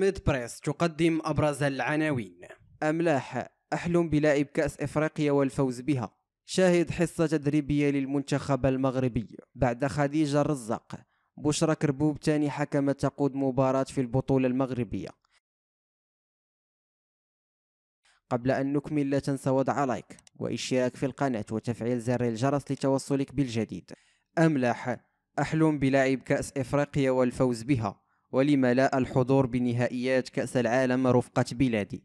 ميد بريس تقدم أبرز العناوين أملاح أحلم بلاعب كأس إفريقيا والفوز بها شاهد حصة تدريبية للمنتخب المغربي بعد خديجة الرزاق بشرى كربوب تاني حكمة تقود مباراة في البطولة المغربية قبل أن نكمل لا تنسى وضع لايك واشتراك في القناة وتفعيل زر الجرس لتوصلك بالجديد أملاح أحلم بلعب كأس إفريقيا والفوز بها ولم لا الحضور بنهائيات كأس العالم رفقة بلادي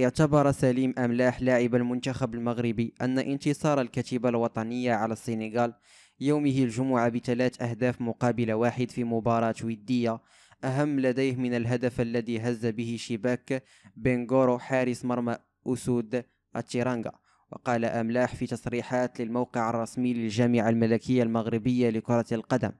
اعتبر سليم أملاح لاعب المنتخب المغربي أن انتصار الكتيبة الوطنية على السنغال يومه الجمعة بثلاث أهداف مقابل واحد في مباراة ودية أهم لديه من الهدف الذي هز به شباك بنغورو حارس مرمى أسود التيرانغا وقال أملاح في تصريحات للموقع الرسمي للجامعة الملكية المغربية لكرة القدم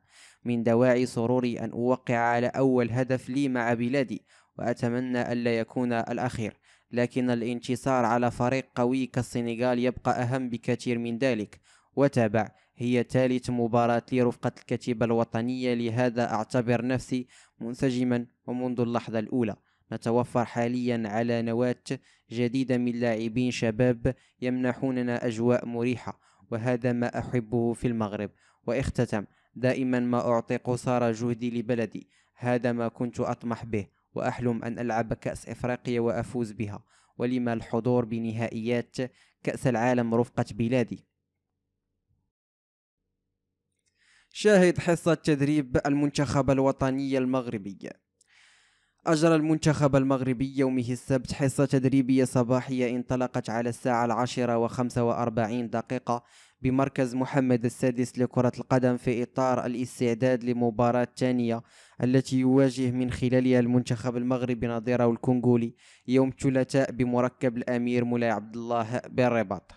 من دواعي سروري أن أوقع على أول هدف لي مع بلادي وأتمنى ألا يكون الأخير لكن الانتصار على فريق قوي كالسنغال يبقى أهم بكثير من ذلك وتابع هي ثالث مباراة لي رفقة الكتيبة الوطنية لهذا أعتبر نفسي منسجما ومنذ اللحظة الأولى نتوفر حاليا على نواة جديدة من لاعبين شباب يمنحوننا أجواء مريحة وهذا ما أحبه في المغرب واختتم دائما ما أعطي قصارى جهدي لبلدي هذا ما كنت أطمح به وأحلم أن ألعب كأس إفريقيا وأفوز بها ولما الحضور بنهائيات كأس العالم رفقة بلادي شاهد حصة تدريب المنتخب الوطني المغربي أجرى المنتخب المغربي يومه السبت حصة تدريبية صباحية انطلقت على الساعة العاشرة وخمسة وأربعين دقيقة بمركز محمد السادس لكرة القدم في إطار الاستعداد لمباراة ثانية التي يواجه من خلالها المنتخب المغربي نظيره الكونغولي يوم الثلاثاء بمركب الأمير مولاي عبد الله بالرباط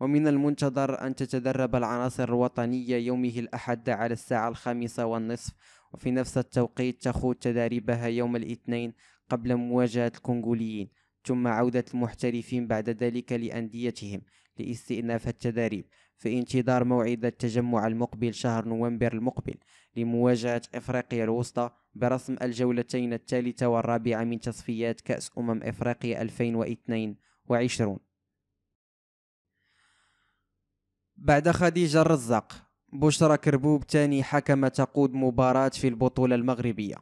ومن المنتظر أن تتدرب العناصر الوطنية يومه الأحد على الساعة الخامسة والنصف وفي نفس التوقيت تخوض تداريبها يوم الاثنين قبل مواجهة الكونغوليين ثم عودة المحترفين بعد ذلك لأنديتهم لاستئناف التداريب في انتظار موعد التجمع المقبل شهر نوفمبر المقبل لمواجهة إفريقيا الوسطى برسم الجولتين الثالثة والرابعة من تصفيات كأس أمم إفريقيا 2022 بعد خديجة الرزاق بشرى كربوب تاني حكمة تقود مباراة في البطولة المغربية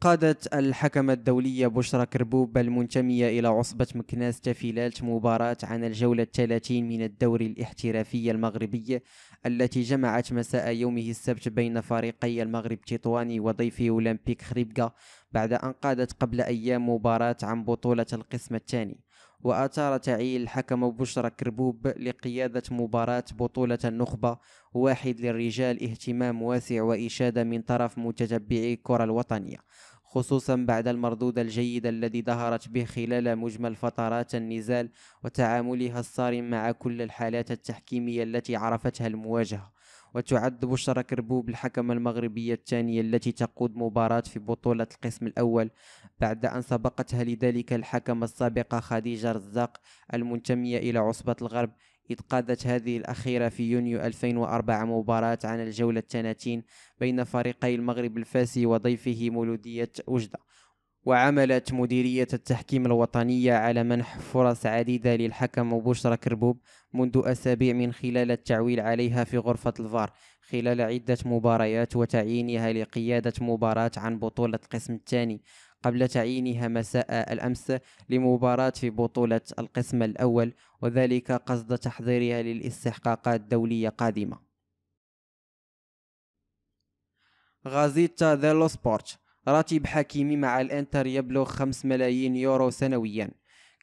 قادت الحكمة الدولية بشرى كربوب المنتمية إلى عصبة مكناس تفيلات مباراة عن الجولة الثلاثين من الدوري الاحترافي المغربي التي جمعت مساء يومه السبت بين فريقي المغرب تطواني وضيفه أولمبيك خريبكا بعد أن قادت قبل أيام مباراة عن بطولة القسم الثاني وأثار تعيين الحكم بشرى كربوب لقيادة مباراة بطولة النخبة واحد للرجال اهتمام واسع وإشادة من طرف متتبعي الكرة الوطنية خصوصا بعد المردود الجيد الذي ظهرت به خلال مجمل فترات النزال وتعاملها الصارم مع كل الحالات التحكيمية التي عرفتها المواجهة وتعد بشرى كربوب الحكمة المغربية الثانية التي تقود مباراة في بطولة القسم الأول بعد أن سبقتها لذلك الحكمة السابقة خديجة رزاق المنتمية إلى عصبة الغرب إذ قادت هذه الأخيرة في يونيو 2004 مباراة عن الجولة الثلاثين بين فريقي المغرب الفاسي وضيفه مولودية وجدة وعملت مديرية التحكيم الوطنية على منح فرص عديدة للحكم بشرى كربوب منذ أسابيع من خلال التعويل عليها في غرفة الفار خلال عدة مباريات وتعيينها لقيادة مباراة عن بطولة القسم الثاني قبل تعيينها مساء الأمس لمباراة في بطولة القسم الأول وذلك قصد تحضيرها للاستحقاقات الدولية قادمة غازيتا ديلو سبورت راتب حكيمي مع الانتر يبلغ 5 ملايين يورو سنويا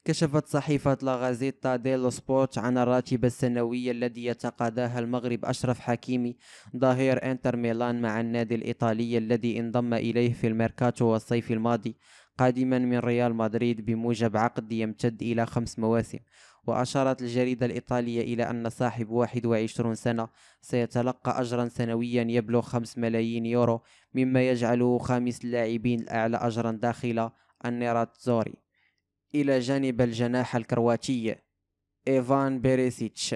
كشفت صحيفة غازيتا ديلو سبورت عن الراتب السنوي الذي يتقاضاها المغرب أشرف حكيمي ظهير انتر ميلان مع النادي الإيطالي الذي انضم إليه في الميركاتو الصيف الماضي قادما من ريال مدريد بموجب عقد يمتد إلى خمس مواسم وأشارت الجريدة الإيطالية إلى أن صاحب 21 سنة سيتلقى أجرا سنويا يبلغ 5 ملايين يورو مما يجعله خامس اللاعبين الأعلى أجرا داخل النيراتزوري إلى جانب الجناح الكرواتي إيفان بيريسيتش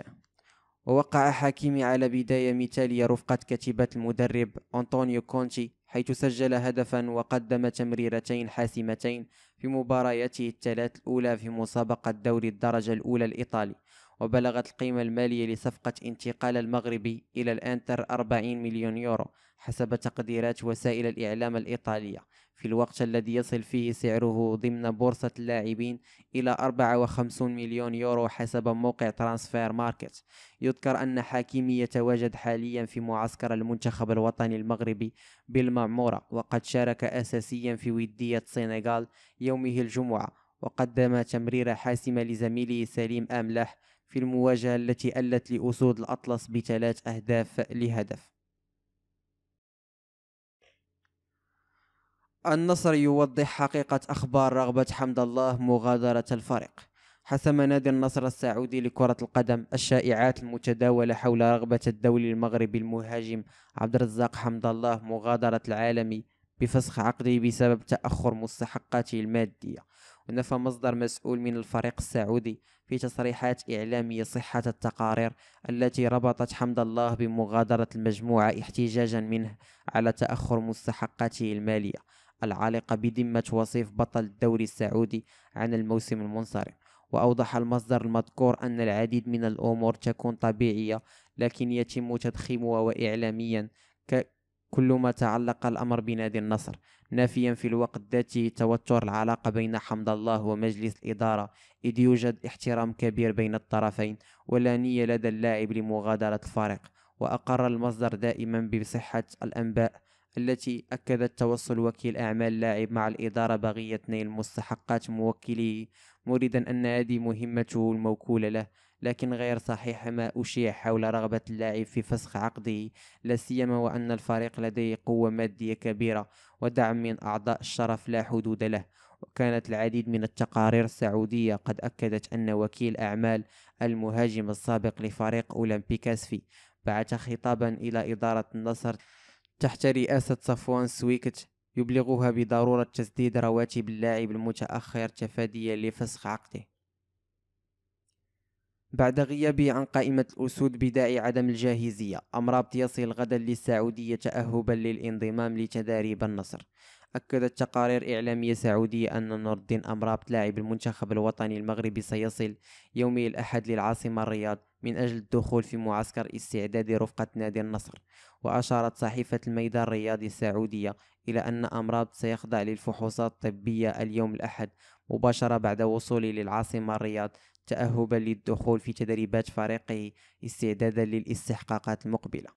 ووقع حكيمي على بداية مثالية رفقة كتيبة المدرب أنطونيو كونتي حيث سجل هدفا وقدم تمريرتين حاسمتين في مبارياته الثلاث الأولى في مسابقة دوري الدرجة الأولى الإيطالي وبلغت القيمة المالية لصفقة انتقال المغربي إلى الأنتر 40 مليون يورو حسب تقديرات وسائل الإعلام الإيطالية في الوقت الذي يصل فيه سعره ضمن بورصة اللاعبين إلى 54 مليون يورو حسب موقع ترانسفير ماركت يذكر أن حاكيمي يتواجد حاليا في معسكر المنتخب الوطني المغربي بالمعمورة وقد شارك أساسيا في ودية سينيغال يومه الجمعة وقدم تمريرة حاسمة لزميله سليم أملاح في المواجهة التي ألت لأسود الأطلس بثلاث أهداف لهدف النصر يوضح حقيقة أخبار رغبة حمد الله مغادرة الفريق حسم نادي النصر السعودي لكرة القدم الشائعات المتداولة حول رغبة الدولي المغربي المهاجم عبد الرزاق حمد الله مغادرة العالمي بفسخ عقده بسبب تأخر مستحقاته المادية ونفى مصدر مسؤول من الفريق السعودي في تصريحات إعلامية صحة التقارير التي ربطت حمد الله بمغادرة المجموعة احتجاجا منه على تأخر مستحقاته المالية العالقة بذمة وصيف بطل الدوري السعودي عن الموسم المنصرم وأوضح المصدر المذكور أن العديد من الأمور تكون طبيعية لكن يتم تضخيمها وإعلاميا كل ما تعلق الأمر بنادي النصر نافيا في الوقت ذاته توتر العلاقة بين حمد الله ومجلس الإدارة إذ يوجد احترام كبير بين الطرفين ولا نية لدى اللاعب لمغادرة الفريق وأقر المصدر دائما بصحة الأنباء التي أكدت توصل وكيل أعمال اللاعب مع الإدارة بغية نيل مستحقات موكله مريدا أن هذه مهمته الموكولة له لكن غير صحيح ما أشيع حول رغبة اللاعب في فسخ عقده لا سيما وأن الفريق لديه قوة مادية كبيرة ودعم من أعضاء الشرف لا حدود له وكانت العديد من التقارير السعودية قد أكدت أن وكيل أعمال المهاجم السابق لفريق أولمبيكاس في بعث خطابا إلى إدارة النصر تحت رئاسة صفوان سويكت يبلغها بضرورة تسديد رواتب اللاعب المتأخر تفاديا لفسخ عقده بعد غيابه عن قائمة الأسود بداء عدم الجاهزية أمرابط يصل غدا للسعودية تأهبا للانضمام لتداريب النصر أكدت تقارير إعلامية سعودية أن نور الدين أمرابط لاعب المنتخب الوطني المغربي سيصل يوم الأحد للعاصمة الرياض من أجل الدخول في معسكر استعداد رفقة نادي النصر وأشارت صحيفة الميدان الرياضي السعودية إلى أن أمرابط سيخضع للفحوصات الطبية اليوم الأحد مباشرة بعد وصوله للعاصمة الرياض تأهبا للدخول في تدريبات فريقه استعدادا للاستحقاقات المقبلة